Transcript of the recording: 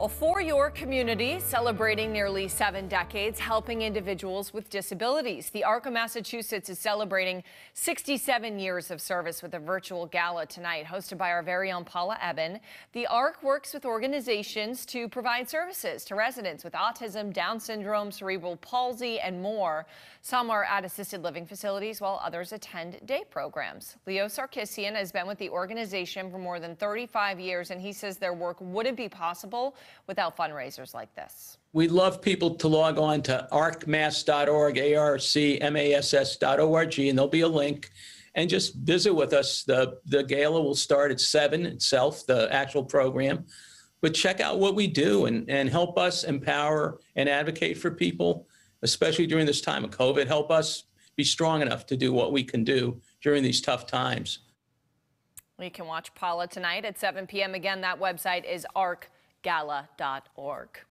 Well, for your community, celebrating nearly seven decades, helping individuals with disabilities. The ARCA Massachusetts is celebrating 67 years of service with a virtual gala tonight, hosted by our very own Paula Eben. The ARC works with organizations to provide services to residents with autism, Down syndrome, cerebral palsy, and more. Some are at assisted living facilities, while others attend day programs. Leo Sarkissian has been with the organization for more than 35 years, and he says their work wouldn't be possible without fundraisers like this. We'd love people to log on to arcmass.org, A-R-C-M-A-S-S.org, and there'll be a link. And just visit with us. The, the gala will start at 7 itself, the actual program. But check out what we do and, and help us empower and advocate for people, especially during this time of COVID. Help us be strong enough to do what we can do during these tough times. You can watch Paula tonight at 7 p.m. Again, that website is ARC gala.org.